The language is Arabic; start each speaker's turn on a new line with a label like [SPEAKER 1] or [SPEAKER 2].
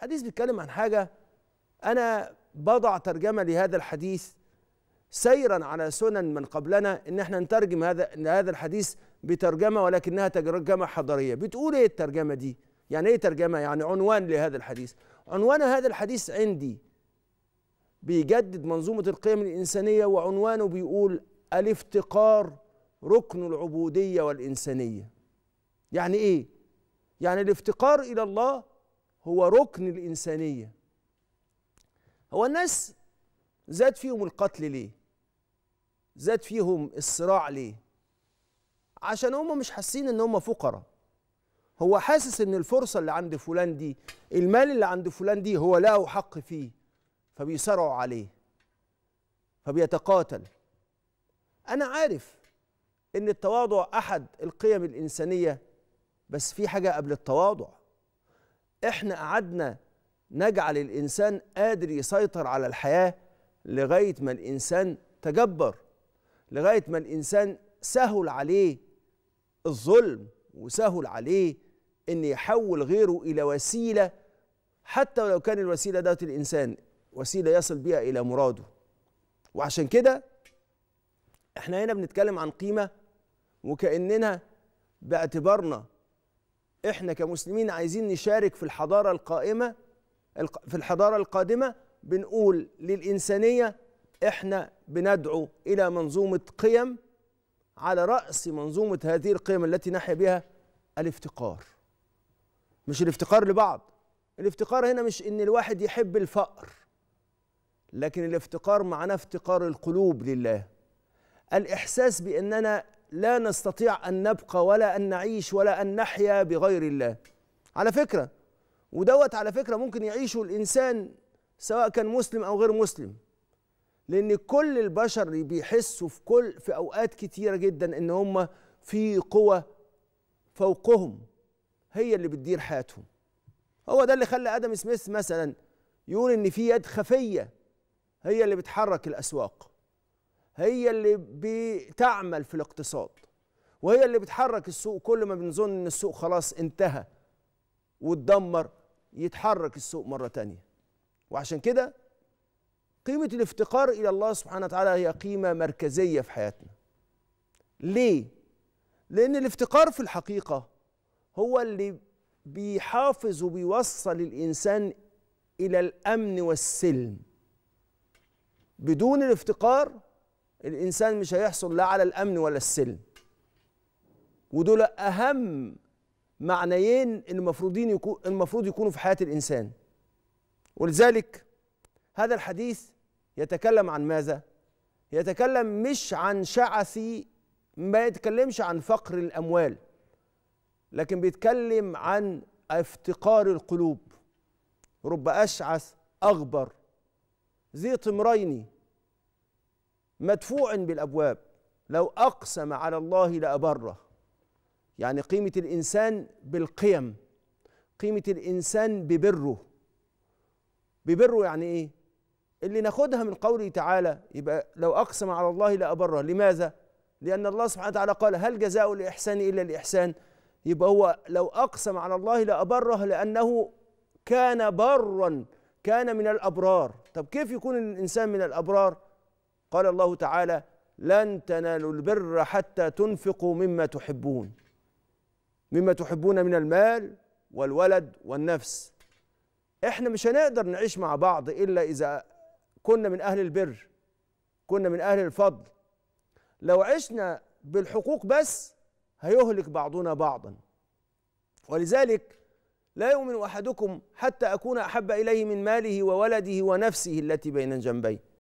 [SPEAKER 1] حديث بيتكلم عن حاجة أنا بضع ترجمة لهذا الحديث سيرا على سنن من قبلنا ان احنا نترجم هذا هذا الحديث بترجمه ولكنها ترجمه حضاريه بتقول ايه الترجمه دي يعني ايه ترجمه يعني عنوان لهذا الحديث عنوان هذا الحديث عندي بيجدد منظومه القيم الانسانيه وعنوانه بيقول الافتقار ركن العبوديه والانسانيه يعني ايه يعني الافتقار الى الله هو ركن الإنسانية هو الناس زاد فيهم القتل ليه زاد فيهم الصراع ليه عشان هم مش حاسين ان هم فقراء هو حاسس ان الفرصه اللي عند فلان دي المال اللي عند فلان دي هو له حق فيه فبيصارعوا عليه فبيتقاتل انا عارف ان التواضع احد القيم الانسانيه بس في حاجه قبل التواضع احنا قعدنا نجعل الانسان قادر يسيطر على الحياه لغايه ما الانسان تجبر لغايه ما الانسان سهل عليه الظلم وسهل عليه ان يحول غيره الى وسيله حتى ولو كان الوسيله دوت الانسان وسيله يصل بها الى مراده وعشان كده احنا هنا بنتكلم عن قيمه وكاننا باعتبارنا احنا كمسلمين عايزين نشارك في الحضاره القائمه في الحضاره القادمه بنقول للانسانيه احنا بندعو الى منظومه قيم على راس منظومه هذه القيم التي نحيا بها الافتقار مش الافتقار لبعض الافتقار هنا مش ان الواحد يحب الفقر لكن الافتقار معناه افتقار القلوب لله الاحساس باننا لا نستطيع أن نبقى ولا أن نعيش ولا أن نحيا بغير الله على فكرة ودوت على فكرة ممكن يعيشه الإنسان سواء كان مسلم أو غير مسلم لأن كل البشر بيحسوا في كل في أوقات كتيرة جدا إن هم في قوة فوقهم هي اللي بتدير حياتهم هو ده اللي خلى آدم سميث مثلا يقول إن في يد خفية هي اللي بتحرك الأسواق هي اللي بتعمل في الاقتصاد وهي اللي بتحرك السوق كل ما بنظن ان السوق خلاص انتهى واتدمر يتحرك السوق مرة تانية وعشان كده قيمة الافتقار إلى الله سبحانه وتعالى هي قيمة مركزية في حياتنا ليه؟ لأن الافتقار في الحقيقة هو اللي بيحافظ وبيوصل الإنسان إلى الأمن والسلم بدون الافتقار الانسان مش هيحصل لا على الامن ولا السلم ودول اهم معنيين المفروضين يكون المفروض يكونوا في حياه الانسان ولذلك هذا الحديث يتكلم عن ماذا يتكلم مش عن شعث ما يتكلمش عن فقر الاموال لكن بيتكلم عن افتقار القلوب رب اشعث اغبر ذي طمرين مدفوع بالابواب لو اقسم على الله لابره يعني قيمه الانسان بالقيم قيمه الانسان ببره ببره يعني ايه اللي ناخدها من قوله تعالى يبقى لو اقسم على الله لابره لماذا لان الله سبحانه وتعالى قال هل جزاء الاحسان الا الاحسان يبقى هو لو اقسم على الله لابره لانه كان برا كان من الابرار طب كيف يكون الانسان من الابرار قال الله تعالى لن تنالوا البر حتى تنفقوا مما تحبون مما تحبون من المال والولد والنفس احنا مش هنقدر نعيش مع بعض الا اذا كنا من اهل البر كنا من اهل الفضل لو عشنا بالحقوق بس هيهلك بعضنا بعضا ولذلك لا يؤمن احدكم حتى اكون احب اليه من ماله وولده ونفسه التي بين جنبيه